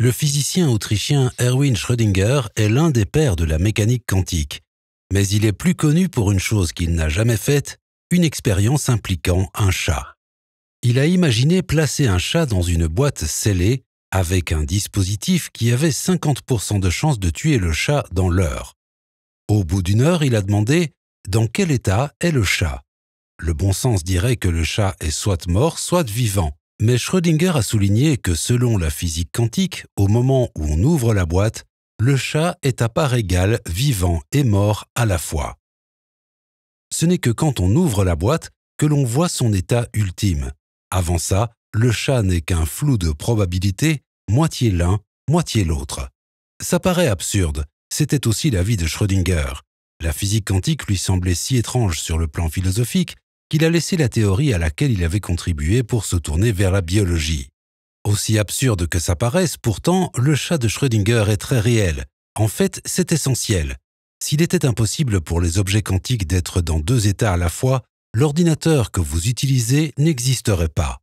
Le physicien autrichien Erwin Schrödinger est l'un des pères de la mécanique quantique, mais il est plus connu pour une chose qu'il n'a jamais faite, une expérience impliquant un chat. Il a imaginé placer un chat dans une boîte scellée avec un dispositif qui avait 50% de chance de tuer le chat dans l'heure. Au bout d'une heure, il a demandé dans quel état est le chat. Le bon sens dirait que le chat est soit mort, soit vivant. Mais Schrödinger a souligné que selon la physique quantique, au moment où on ouvre la boîte, le chat est à part égale vivant et mort à la fois. Ce n'est que quand on ouvre la boîte que l'on voit son état ultime. Avant ça, le chat n'est qu'un flou de probabilités, moitié l'un, moitié l'autre. Ça paraît absurde, c'était aussi l'avis de Schrödinger. La physique quantique lui semblait si étrange sur le plan philosophique qu'il a laissé la théorie à laquelle il avait contribué pour se tourner vers la biologie. Aussi absurde que ça paraisse, pourtant, le chat de Schrödinger est très réel. En fait, c'est essentiel. S'il était impossible pour les objets quantiques d'être dans deux états à la fois, l'ordinateur que vous utilisez n'existerait pas.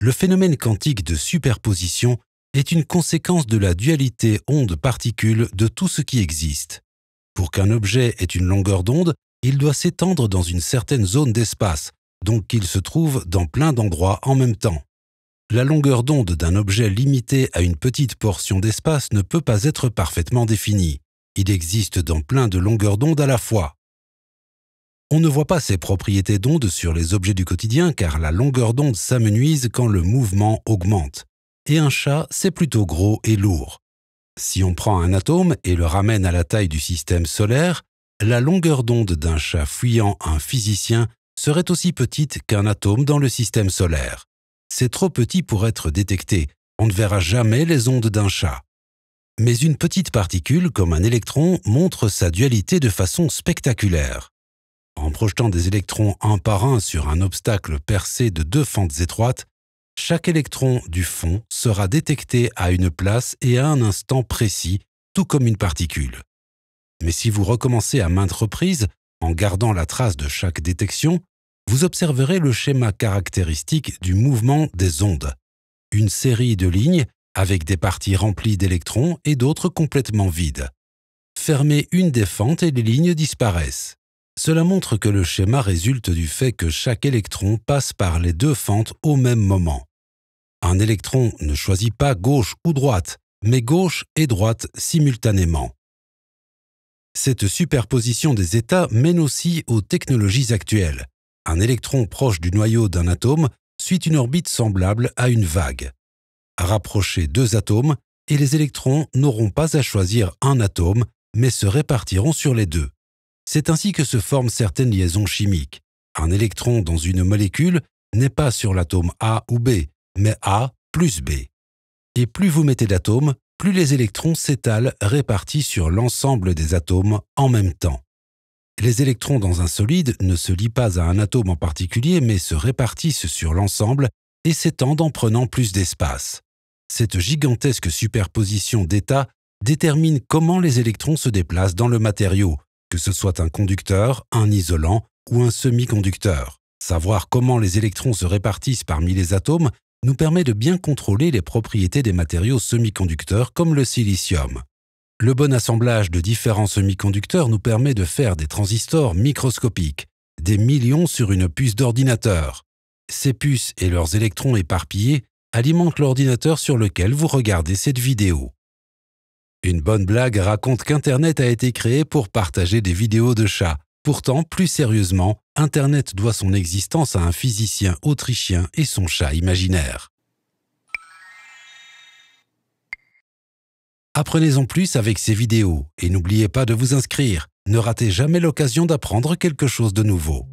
Le phénomène quantique de superposition est une conséquence de la dualité onde-particule de tout ce qui existe. Pour qu'un objet ait une longueur d'onde, il doit s'étendre dans une certaine zone d'espace, donc il se trouve dans plein d'endroits en même temps. La longueur d'onde d'un objet limité à une petite portion d'espace ne peut pas être parfaitement définie. Il existe dans plein de longueurs d'onde à la fois. On ne voit pas ces propriétés d'onde sur les objets du quotidien car la longueur d'onde s'amenuise quand le mouvement augmente. Et un chat, c'est plutôt gros et lourd. Si on prend un atome et le ramène à la taille du système solaire, la longueur d'onde d'un chat fuyant un physicien serait aussi petite qu'un atome dans le système solaire. C'est trop petit pour être détecté, on ne verra jamais les ondes d'un chat. Mais une petite particule comme un électron montre sa dualité de façon spectaculaire. En projetant des électrons un par un sur un obstacle percé de deux fentes étroites, chaque électron du fond sera détecté à une place et à un instant précis, tout comme une particule. Mais si vous recommencez à maintes reprises, en gardant la trace de chaque détection, vous observerez le schéma caractéristique du mouvement des ondes. Une série de lignes avec des parties remplies d'électrons et d'autres complètement vides. Fermez une des fentes et les lignes disparaissent. Cela montre que le schéma résulte du fait que chaque électron passe par les deux fentes au même moment. Un électron ne choisit pas gauche ou droite, mais gauche et droite simultanément. Cette superposition des états mène aussi aux technologies actuelles. Un électron proche du noyau d'un atome suit une orbite semblable à une vague. Rapprochez deux atomes, et les électrons n'auront pas à choisir un atome, mais se répartiront sur les deux. C'est ainsi que se forment certaines liaisons chimiques. Un électron dans une molécule n'est pas sur l'atome A ou B, mais A plus B. Et plus vous mettez d'atomes, plus les électrons s'étalent répartis sur l'ensemble des atomes en même temps. Les électrons dans un solide ne se lient pas à un atome en particulier, mais se répartissent sur l'ensemble et s'étendent en prenant plus d'espace. Cette gigantesque superposition d'états détermine comment les électrons se déplacent dans le matériau, que ce soit un conducteur, un isolant ou un semi-conducteur. Savoir comment les électrons se répartissent parmi les atomes nous permet de bien contrôler les propriétés des matériaux semi-conducteurs comme le silicium. Le bon assemblage de différents semi-conducteurs nous permet de faire des transistors microscopiques, des millions sur une puce d'ordinateur. Ces puces et leurs électrons éparpillés alimentent l'ordinateur sur lequel vous regardez cette vidéo. Une bonne blague raconte qu'Internet a été créé pour partager des vidéos de chats, Pourtant, plus sérieusement, Internet doit son existence à un physicien autrichien et son chat imaginaire. Apprenez-en plus avec ces vidéos et n'oubliez pas de vous inscrire. Ne ratez jamais l'occasion d'apprendre quelque chose de nouveau.